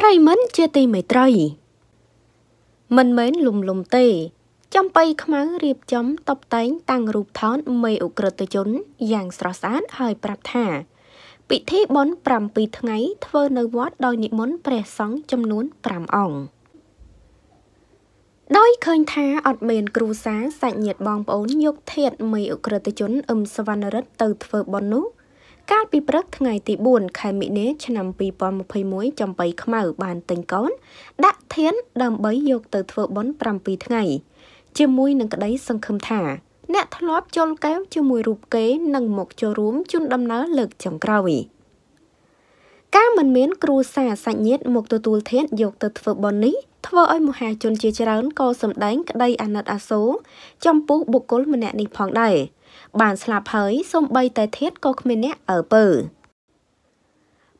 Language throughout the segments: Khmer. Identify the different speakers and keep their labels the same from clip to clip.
Speaker 1: ប្រិមិនជាទីមេត្រី មិនមែនលំលំទេ ចំបៃខ្មៅរៀបចំតបតែង តាំងរូបថតមេអ ுக ្រិតជនយ៉ាងស្រស់ស្អាតហើយប្រាប់ថា ពិធីបុណ្យ7ថ្ងៃ ធ្វើនៅវត្តដោយនិមន្តព្រះសង្ឃចំនួន5អង្គដោយឃើញថា អត់មានគ្រូសាសាច់ញាតិបងប្អូនយកធាតមេអ ுக ្រិតជនអឹមសវណ្ណរិទ្ធទៅធ្វើបុណ្យនោះកាលពីព្រឹកថ្ងៃទី4ខែមិនិនាឆ្នាំ2021ចំបៃខ្មៅបានទិញកូន ដាក់ធាន ដើម្បីយកទៅធ្វើបុណ្យ7ថ្ងៃ ជាមួយនឹងក្តីសង្ឃឹមថាអ្នកធ្លាប់ចូលកែវជាមួយរូបគេនឹងមកចូលរួមជូនដំណើរលើកចុងក្រោយការមិនមានគ្រូសាសាច់ញាតិមកទទួលធានយកទៅធ្វើបុណ្យនេះធ្វើឲ្យមហាជនជាច្រើនក៏សម្ដែង ក្តីអាណិតអាសូរចំពោះបុគ្គលម្នាក់នេះផងដែរបានស្លាប់ហើយសូម្បីតែធាតក៏គ្មានអ្នកអើពើ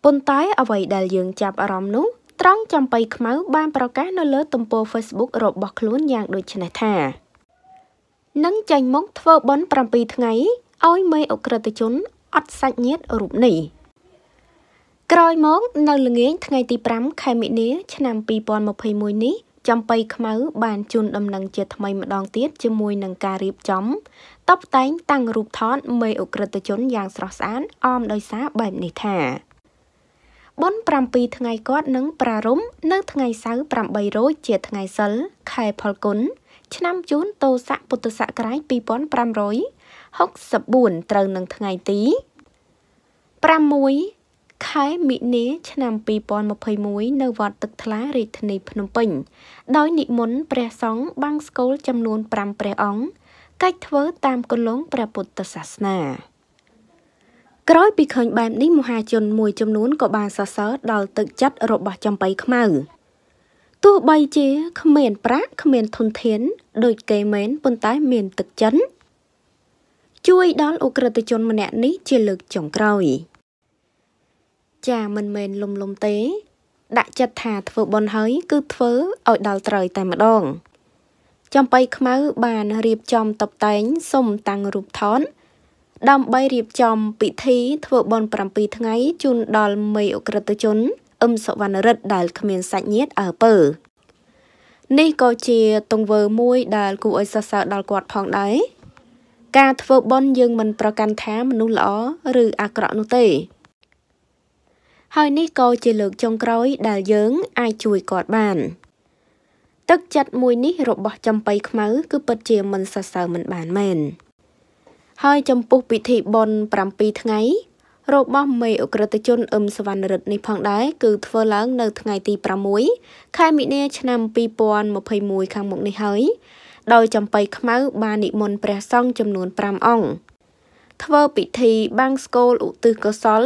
Speaker 1: ប៉ុន្តែអ្វីដែលយើងចាប់អារម្មណ៍នោះត្រង់ចំបៃខ្មៅបានប្រកាស នៅលើ ទំព័រ Facebook របស់ខ្លួនយ៉ាងដូចនេះថានឹងចាញ់មកធ្វើបន់7ថ្ងៃឲ្យមេអក្រិតជនអត់សាច់ញាតរូបនេះ។ក្រោយមក នៅល្ងាចថ្ងៃទី5ខែមិនិនាឆ្នាំ2021នេះចំបៃខ្មៅបានជូនដំណឹងជាថ្មីម្ដងទៀតជាមួយនឹងការរៀបចំតបតែងតាំងរូបថតមេអ ுக ្រិតជនយ៉ាងស្រស់ស្អាតអមដោយសារបែបនេះថាបុណ្យ7ថ្ងៃគាត់នឹងប្រារម្ភនៅថ្ងៃសៅរ៍8រោចជាថ្ងៃសិលខែផលគុណឆ្នាំជូនតោស័កពុទ្ធសករាជ2564ត្រូវនឹងថ្ងៃទី6ខែមិនិនាឆ្នាំ2021នៅវត្តទឹកថ្លារាជធានីភ្នំពេញ ដោយនិមន្តព្រះសង្ឃបាំងស្កូលចំនួន5ព្រះអង្គកិច្ចធ្វើតាមគន្លងព្រះពុទ្ធសាសនាក្រោយពីឃើញបែបនេះមហាជនមួយចំនួនក៏បានសរសើរដល់ទឹកចិត្តរបស់ចំបៃខ្មៅទោះបីជាគ្មាន ប្រាក់គ្មានធនធាន ដូចគេមែនប៉ុន្តែមានទឹកចិត្តជួយដល់អ ுக ្រិតជនម្នាក់នេះជាលើកចុងក្រោយ។ចាមិនមែនលំលំទេ ដាក់ចិត្តថាធ្វើបន់ហើយ គឺធ្វើឲ្យដល់ត្រូវតែម្ដង ចំបៃខ្មៅបានរៀបចំតុបតែងសុំតាំងរូបថតដើម្បីរៀបចំពិធីធ្វើបន់7ថ្ងៃជូនដល់មេអក្រិតជនអឹមសវណ្ណរិទ្ធដែលគ្មានសាច់ញាតិអើពើនេះក៏ជាទង្វើមួយដែលគួរឲ្យសរសើរដល់គាត់ផងដែរការធ្វើបន់យើងមិនប្រកាន់ថាមនុស្សល្អឬ អាក្រក់នោះទេហើយនេះក៏ជាលើកចុងក្រោយដែលយើង អាចជួយគាត់បាន ទឹកចិត្តមួយនេះរបស់ចំបៃខ្មៅគឺពិតជាមិនសរសើរមិនបានមែនហើយចំពោះពិធីបុណ្យ7ថ្ងៃ របស់មេអក្រិតជនអឹមសវណ្ណរិទ្ធនេះផងដែរគឺធ្វើឡើងនៅថ្ងៃទី6ខែមិនិនា ឆ្នាំ2021ខាងមុខនេះហើយដោយចំបៃខ្មៅបាននិមន្តព្រះសង្ឃចំនួន5អង្គធ្វើពិធី បាំងស្គលឧទ្ទិសកុសល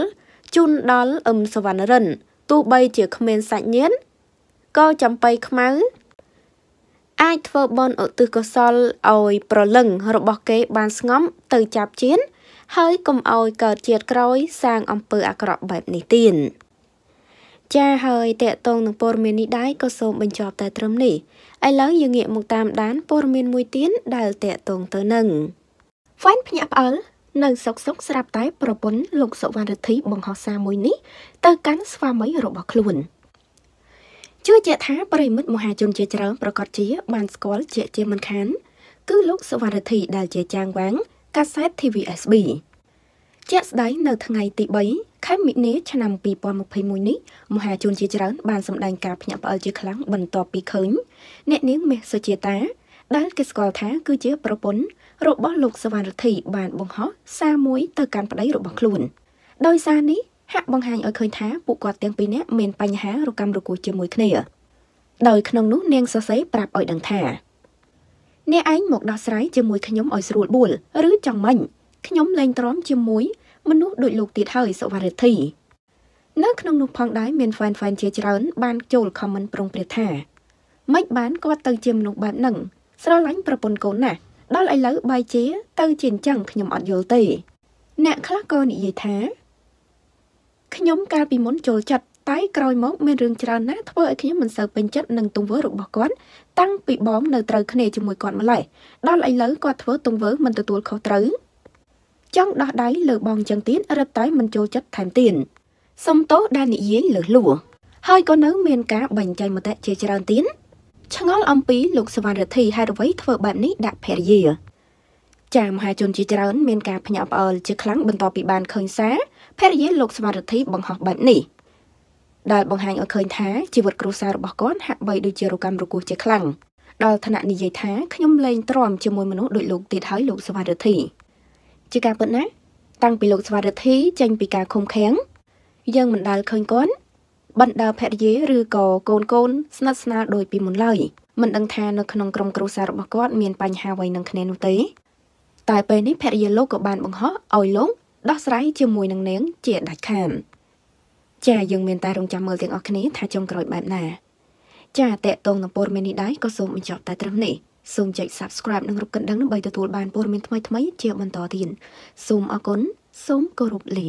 Speaker 1: ជូនដល់អឹមសវណ្ណរិនទោះបីជាគ្មានសាច់ញាតិក៏ចំបៃខ្មៅអាចធ្វើបន់ឧទ្ទិសកុសលឲ្យ ប្រលឹងរបស់គេ បាន ស្ងំទៅចាប់ជាតិហើយកុំឲ្យកើតជាតិក្រោយ សាងអំពើអាក្រក់បែបនេះទៀតចាហើយតកតងនឹងព័ត៌មាននេះដែរក៏សូមបញ្ចប់តែត្រឹមនេះឥឡូវយើងងាកមកតាមដានព័ត៌មានមួយទៀតដែលតកតងទៅនឹងហ្វែនភ្ញាក់ផ្អើលនៅសុកសុកស្រាប់តែប្រពន្ធលោកសុវណ្ណរិទ្ធីបង្ហោះសារមួយនេះទៅកាន់ស្វាមីរបស់ខ្លួនជឿជាក់ថាប្រិមិត្តមហាជនជាច្រើនប្រកាសជា បានស្គាល់ជាជាមិនខាន គឺលោកសុវណ្ណរិទ្ធីដែលជាចាងវាងកាសែត TVSB ជាក់ស្ដែងនៅថ្ងៃទី3ខែមិនិនាឆ្នាំ2021នេះមហាជនជាច្រើនបានសម្ដែងការភ្ញាក់ផ្អើលជាខ្លាំងបន្ទាប់ពីឃើញអ្នកនាងមេសុជាតាដែលគេស្គាល់ថាគឺជាប្រពន្ធរបស់លោកសវណ្ណរទ្ធីបានបង្ហោះសារមួយទៅកាន់ប្តីរបស់ខ្លួន ដោយសារនេះហាក់បង្ហាញឲ្យឃើញថាពួកគាត់ទាំងពីរនាក់មានបញ្ហារកម្មរគួរជាមួយគ្នាដោយក្នុងនោះនាងសរសេរប្រាប់ឲ្យដឹងថាអ្នកឯងមកដោះស្រាយជាមួយខ្ញុំឲ្យស្រួលបួល ឬចង់មិញខ្ញុំលែងទ្រាំជាមួយ មនុស្សដូចលោកទៀតហើយសុវរិទ្ធីនៅ ក្នុងនោះផងដែរមានហ្វេនហ្វេនជាច្រើន បានចូលខមមិនប្រុងព្រះថាម៉េចបានគាត់ទៅជាមនុស្សបែបហ្នឹងស្រឡាញ់ប្រពន្ធកូនណាស់ដល់ឥឡូវបែជា ទៅ ជាអញ្ចឹងខ្ញុំអត់យល់ទេអ្នកខ្លះក៏និយាយថាខ្ញុំកាលពីមុនចូលចិត្តតែក្រោយមកមានរឿងច្រើនណាស់ធ្វើឲ្យខ្ញុំមិនសូវពេញចិត្តនឹងទង្វើរបស់គាត់តាំងពីបងនៅត្រូវគ្នាជាមួយគាត់ម្ល៉េះដល់ឥឡូវគាត់ធ្វើទង្វើមិនទទួលខុសត្រូវចង់ដោះដៃលើបងចឹងទៀតរឹតតែមិនចូលចិត្តថែមទៀតសុំទោសដែលនិយាយលើសលួហើយក៏នៅមានការបញ្ចេញមតិជាច្រើនទៀតឆ្ងល់អំពីលោកសវណ្ណរទ្ធីហេតុអ្វីធ្វើបែបនេះដាក់ភរិយាចាមហាជនជាច្រើនមានការភ្ញាក់ផ្អើលជាខ្លាំងបន្ទាប់ពីបានឃើញសារភរិយាលោកសវណ្ណរទ្ធីបង្ហោះបែបនេះដែលបង្ហាញឲ្យឃើញថាជីវិតគ្រួសាររបស់គាត់ហាក់បីដូចជារកម្មរគោះជាខ្លាំងដល់ថ្នាក់និយាយថាខ្ញុំលែងទ្រាំជាមួយមនុស្សដូចលោកទៀតហើយលោកសវណ្ណរទ្ធី ជាការពិតណាស់តាំងពីលោកសវណ្ណរទ្ធីចេញពីការឃុំឃាំងយើងមិនដាល់ឃើញគាត់បណ្ដាភរិយា ឬក៏កូនកូន ស្និទ្ធស្នាលដូចពីមុនឡើយមិនដឹងថានៅក្នុងក្រុមគ្រួសាររបស់គាត់មានបញ្ហាអ្វីនឹងគ្នានោះទេតែពេលនេះភរិយាលោកក៏បានបង្ហោះឲ្យលោកដោះស្រាយជាមួយនឹងនាងជាដាច់ខាតចាយើងមានតែរងចាំមើលទាំងអស់គ្នាថាចុងក្រោយបែបណា ចា តេតងនឹងព័ត៌មាននេះដែរក៏សូមបញ្ចប់តែត្រឹមនេះសូមចុច Subscribe និងរូបកណ្ដឹងដើម្បីទទួលបានព័ត៌មានថ្មីៗជាបន្តទៀតសូមអរគុណសូមគោរពលា